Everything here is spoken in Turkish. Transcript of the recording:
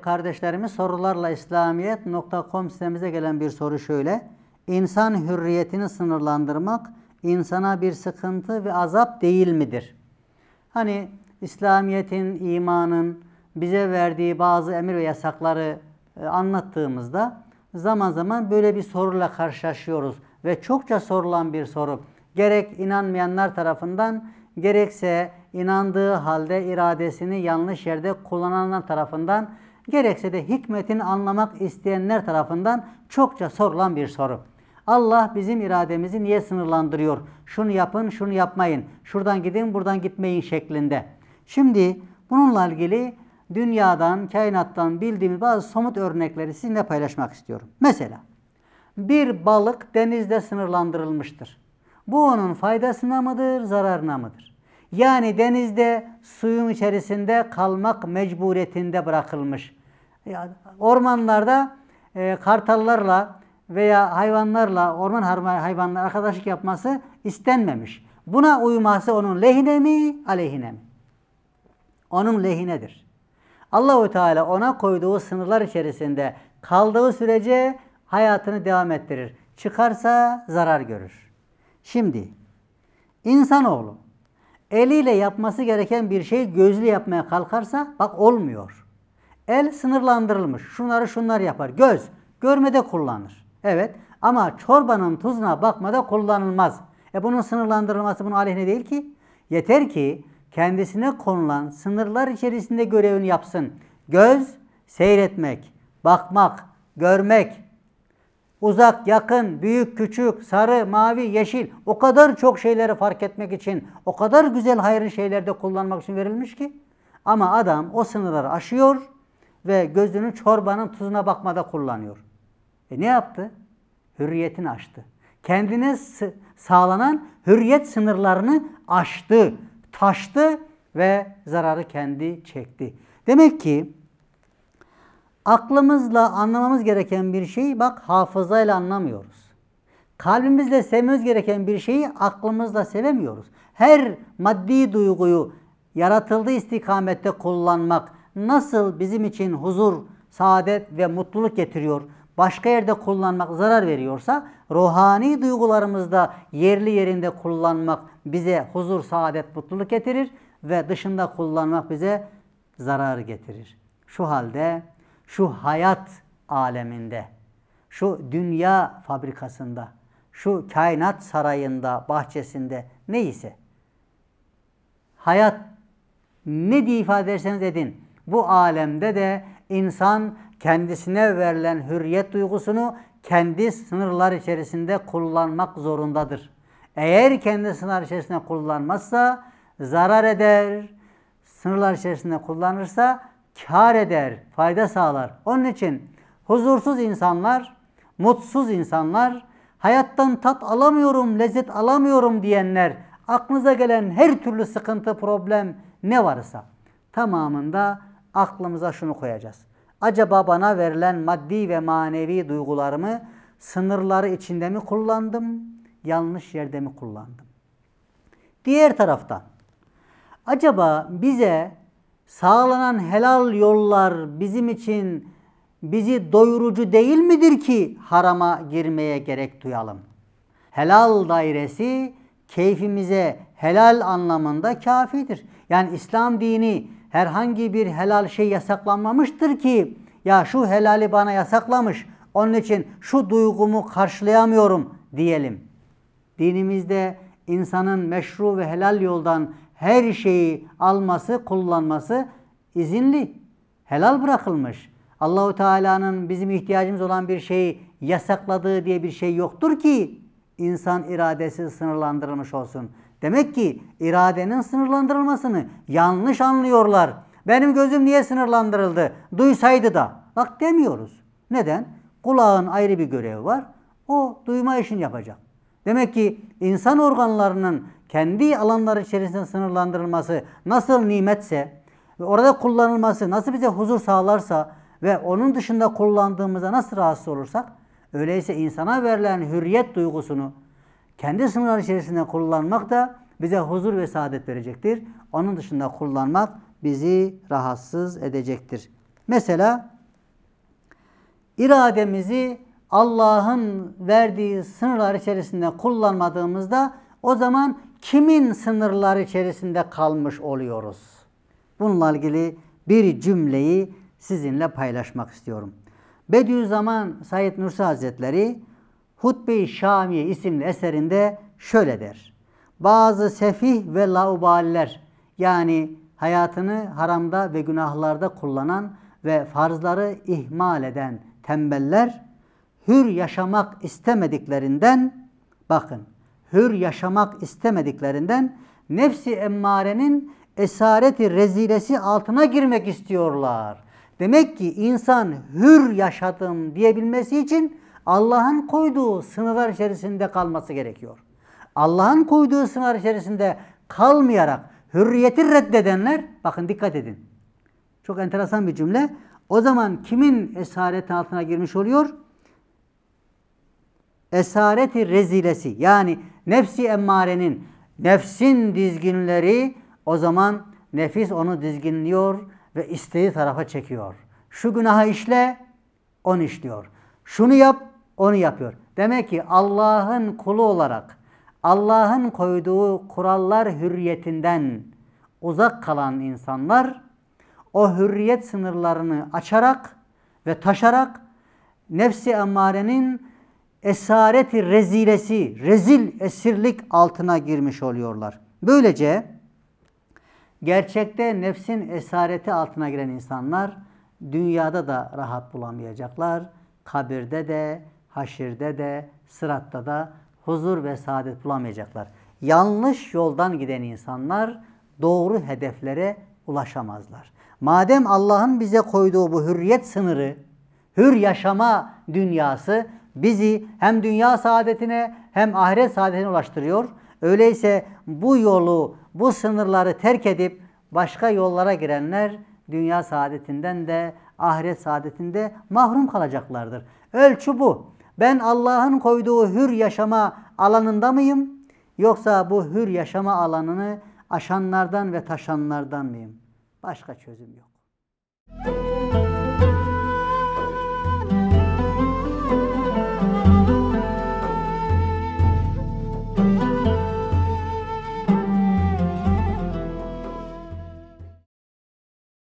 kardeşlerimiz sorularla İslamiyet.com sitemize gelen bir soru şöyle. İnsan hürriyetini sınırlandırmak insana bir sıkıntı ve azap değil midir? Hani İslamiyet'in, imanın bize verdiği bazı emir ve yasakları e, anlattığımızda zaman zaman böyle bir soruyla karşılaşıyoruz ve çokça sorulan bir soru. Gerek inanmayanlar tarafından gerekse inandığı halde iradesini yanlış yerde kullananlar tarafından gerekse de hikmetini anlamak isteyenler tarafından çokça sorulan bir soru. Allah bizim irademizi niye sınırlandırıyor? Şunu yapın, şunu yapmayın. Şuradan gidin, buradan gitmeyin şeklinde. Şimdi bununla ilgili dünyadan, kainattan bildiğimiz bazı somut örnekleri sizinle paylaşmak istiyorum. Mesela bir balık denizde sınırlandırılmıştır. Bu onun faydasına mıdır, zararına mıdır? Yani denizde suyun içerisinde kalmak mecburiyetinde bırakılmış. Ormanlarda e, kartallarla veya hayvanlarla, orman hayvanları arkadaşlık yapması istenmemiş. Buna uyması onun lehine mi, aleyhine mi? Onun lehinedir. Allahu Teala ona koyduğu sınırlar içerisinde kaldığı sürece hayatını devam ettirir. Çıkarsa zarar görür. Şimdi insanoğlu eliyle yapması gereken bir şey gözlü yapmaya kalkarsa bak olmuyor. El sınırlandırılmış. Şunları şunlar yapar. Göz görmede kullanır. Evet ama çorbanın tuzuna bakmada kullanılmaz. E bunun sınırlandırılması bunun aleyhine değil ki. Yeter ki kendisine konulan sınırlar içerisinde görevini yapsın. Göz seyretmek, bakmak, görmek, uzak, yakın, büyük, küçük, sarı, mavi, yeşil o kadar çok şeyleri fark etmek için, o kadar güzel hayırlı şeylerde kullanmak için verilmiş ki. Ama adam o sınırları aşıyor ve gözünü çorbanın tuzuna bakmada kullanıyor. E ne yaptı? Hürriyetini aştı. Kendine sağlanan hürriyet sınırlarını aştı, taştı ve zararı kendi çekti. Demek ki aklımızla anlamamız gereken bir şeyi bak hafızayla anlamıyoruz. Kalbimizle sevmemiz gereken bir şeyi aklımızla sevemiyoruz. Her maddi duyguyu yaratıldığı istikamette kullanmak, nasıl bizim için huzur, saadet ve mutluluk getiriyor, başka yerde kullanmak zarar veriyorsa ruhani duygularımızda yerli yerinde kullanmak bize huzur, saadet, mutluluk getirir ve dışında kullanmak bize zarar getirir. Şu halde şu hayat aleminde, şu dünya fabrikasında, şu kainat sarayında, bahçesinde neyse hayat ne diye ifade ederseniz edin bu alemde de insan kendisine verilen hürriyet duygusunu kendi sınırlar içerisinde kullanmak zorundadır. Eğer kendi sınırlar içerisinde kullanmazsa zarar eder, sınırlar içerisinde kullanırsa kar eder, fayda sağlar. Onun için huzursuz insanlar, mutsuz insanlar, hayattan tat alamıyorum, lezzet alamıyorum diyenler, aklınıza gelen her türlü sıkıntı, problem ne varsa tamamında aklımıza şunu koyacağız. Acaba bana verilen maddi ve manevi duygularımı sınırları içinde mi kullandım, yanlış yerde mi kullandım? Diğer taraftan, acaba bize sağlanan helal yollar bizim için bizi doyurucu değil midir ki harama girmeye gerek duyalım? Helal dairesi keyfimize helal anlamında kafidir. Yani İslam dini herhangi bir helal şey yasaklanmamıştır ki ya şu helali bana yasaklamış onun için şu duygumu karşılayamıyorum diyelim. Dinimizde insanın meşru ve helal yoldan her şeyi alması, kullanması izinli, helal bırakılmış. Allahu Teala'nın bizim ihtiyacımız olan bir şeyi yasakladığı diye bir şey yoktur ki insan iradesi sınırlandırılmış olsun. Demek ki iradenin sınırlandırılmasını yanlış anlıyorlar. Benim gözüm niye sınırlandırıldı? Duysaydı da. Bak demiyoruz. Neden? Kulağın ayrı bir görevi var. O duyma işini yapacak. Demek ki insan organlarının kendi alanları içerisinde sınırlandırılması nasıl nimetse ve orada kullanılması nasıl bize huzur sağlarsa ve onun dışında kullandığımızda nasıl rahatsız olursak öyleyse insana verilen hürriyet duygusunu kendi sınırlar içerisinde kullanmak da bize huzur ve saadet verecektir. Onun dışında kullanmak bizi rahatsız edecektir. Mesela irademizi Allah'ın verdiği sınırlar içerisinde kullanmadığımızda o zaman kimin sınırlar içerisinde kalmış oluyoruz? Bununla ilgili bir cümleyi sizinle paylaşmak istiyorum. Bediüzzaman Said Nursi Hazretleri Hutbe-i Şamiye isimli eserinde şöyle der. Bazı sefih ve lauballer yani hayatını haramda ve günahlarda kullanan ve farzları ihmal eden tembeller hür yaşamak istemediklerinden bakın hür yaşamak istemediklerinden nefsi emmarenin esareti rezilesi altına girmek istiyorlar. Demek ki insan hür yaşadım diyebilmesi için Allah'ın koyduğu sınırlar içerisinde kalması gerekiyor. Allah'ın koyduğu sınırlar içerisinde kalmayarak hürriyeti reddedenler, bakın dikkat edin. Çok enteresan bir cümle. O zaman kimin esaretin altına girmiş oluyor? Esareti rezilesi yani nefsi emmarenin, nefsin dizginleri o zaman nefis onu dizginliyor ve isteği tarafa çekiyor. Şu günaha işle, on işliyor. Şunu yap, onu yapıyor. Demek ki Allah'ın kulu olarak Allah'ın koyduğu kurallar hürriyetinden uzak kalan insanlar o hürriyet sınırlarını açarak ve taşarak nefsi emmarenin esareti rezilesi, rezil esirlik altına girmiş oluyorlar. Böylece gerçekte nefsin esareti altına giren insanlar dünyada da rahat bulamayacaklar, kabirde de, haşirde de, sıratta da huzur ve saadet bulamayacaklar. Yanlış yoldan giden insanlar doğru hedeflere ulaşamazlar. Madem Allah'ın bize koyduğu bu hürriyet sınırı, hür yaşama dünyası bizi hem dünya saadetine hem ahiret saadetine ulaştırıyor. Öyleyse bu yolu, bu sınırları terk edip başka yollara girenler dünya saadetinden de ahiret saadetinde mahrum kalacaklardır. Ölçü bu. Ben Allah'ın koyduğu hür yaşama alanında mıyım? Yoksa bu hür yaşama alanını aşanlardan ve taşanlardan mıyım? Başka çözüm yok. Müzik